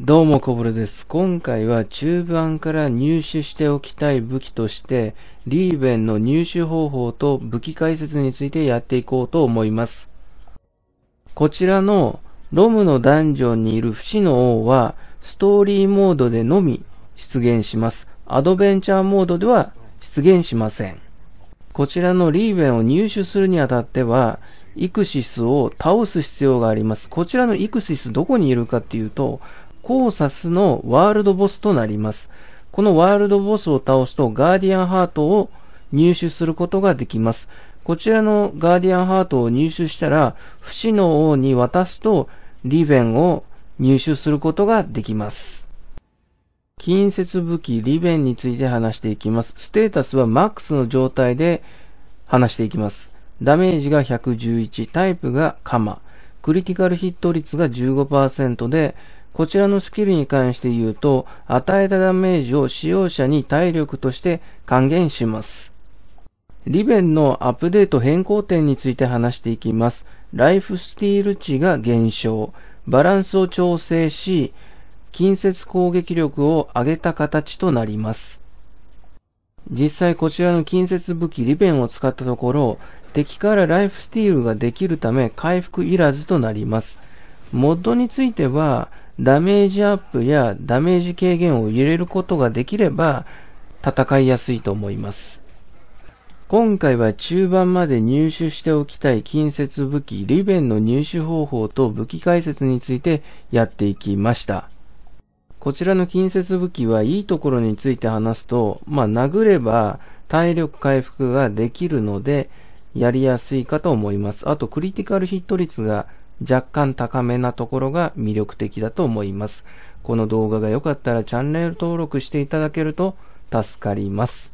どうも、こぼれです。今回は中盤から入手しておきたい武器として、リーベンの入手方法と武器解説についてやっていこうと思います。こちらのロムのダンジョンにいる不死の王は、ストーリーモードでのみ出現します。アドベンチャーモードでは出現しません。こちらのリーベンを入手するにあたっては、イクシスを倒す必要があります。こちらのイクシスどこにいるかっていうと、コーサスのワールドボスとなります。このワールドボスを倒すとガーディアンハートを入手することができます。こちらのガーディアンハートを入手したら、不死の王に渡すとリベンを入手することができます。近接武器リベンについて話していきます。ステータスはマックスの状態で話していきます。ダメージが111、タイプがカマ、クリティカルヒット率が15%で、こちらのスキルに関して言うと、与えたダメージを使用者に体力として還元します。リベンのアップデート変更点について話していきます。ライフスティール値が減少、バランスを調整し、近接攻撃力を上げた形となります。実際こちらの近接武器リベンを使ったところ、敵からライフスティールができるため回復いらずとなります。モッドについては、ダメージアップやダメージ軽減を入れることができれば戦いやすいと思います。今回は中盤まで入手しておきたい近接武器リベンの入手方法と武器解説についてやっていきました。こちらの近接武器はいいところについて話すと、まあ、殴れば体力回復ができるので、やりやすいかと思います。あと、クリティカルヒット率が若干高めなところが魅力的だと思います。この動画が良かったらチャンネル登録していただけると助かります。